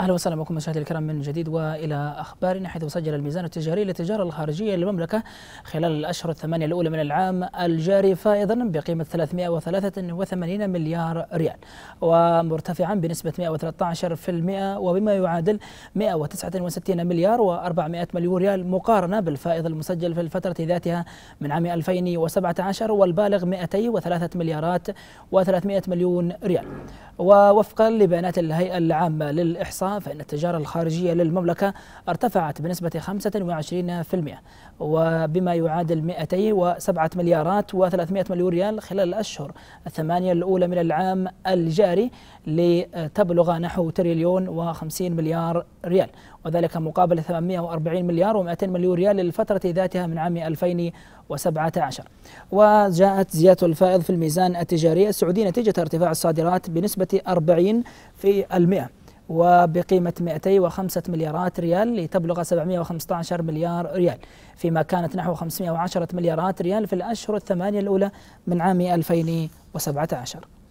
اهلا وسهلا بكم مشاهدي الكرام من جديد والى اخبارنا حيث سجل الميزان التجاري للتجاره الخارجيه للمملكه خلال الاشهر الثمانيه الاولى من العام الجاري فائضا بقيمه 383 مليار ريال ومرتفعا بنسبه 113% وبما يعادل 169 مليار و400 مليون ريال مقارنه بالفائض المسجل في الفتره ذاتها من عام 2017 والبالغ 203 مليارات و300 مليون ريال ووفقا لبيانات الهيئة العامة للإحصاء فإن التجارة الخارجية للمملكة ارتفعت بنسبة 25% وبما يعادل 207 مليارات و300 مليون ريال خلال الأشهر الثمانية الأولى من العام الجاري لتبلغ نحو تريليون و50 مليار ريال وذلك مقابل 840 مليار و200 مليون ريال للفترة ذاتها من عام 2000 2017 وجاءت زيادة الفائض في الميزان التجاري السعودي نتيجة ارتفاع الصادرات بنسبة 40 في المئة وبقيمة 205 مليارات ريال لتبلغ 715 مليار ريال فيما كانت نحو 510 مليارات ريال في الأشهر الثمانية الأولى من عام 2017